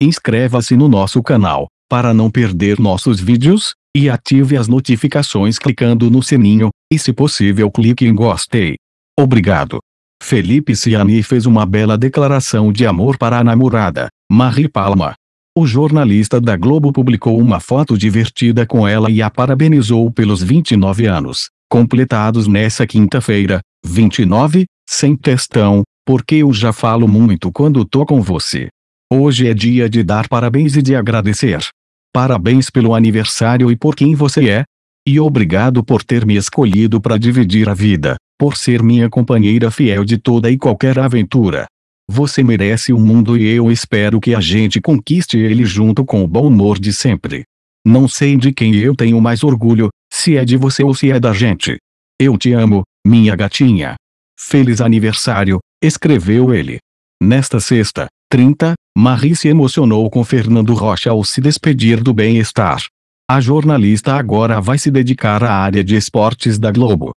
Inscreva-se no nosso canal, para não perder nossos vídeos, e ative as notificações clicando no sininho, e se possível clique em gostei. Obrigado. Felipe Ciani fez uma bela declaração de amor para a namorada, Marie Palma. O jornalista da Globo publicou uma foto divertida com ela e a parabenizou pelos 29 anos, completados nessa quinta-feira, 29, sem testão, porque eu já falo muito quando tô com você. Hoje é dia de dar parabéns e de agradecer. Parabéns pelo aniversário e por quem você é. E obrigado por ter me escolhido para dividir a vida, por ser minha companheira fiel de toda e qualquer aventura. Você merece o mundo e eu espero que a gente conquiste ele junto com o bom humor de sempre. Não sei de quem eu tenho mais orgulho, se é de você ou se é da gente. Eu te amo, minha gatinha. Feliz aniversário, escreveu ele. Nesta sexta, 30, Marie se emocionou com Fernando Rocha ao se despedir do bem-estar. A jornalista agora vai se dedicar à área de esportes da Globo.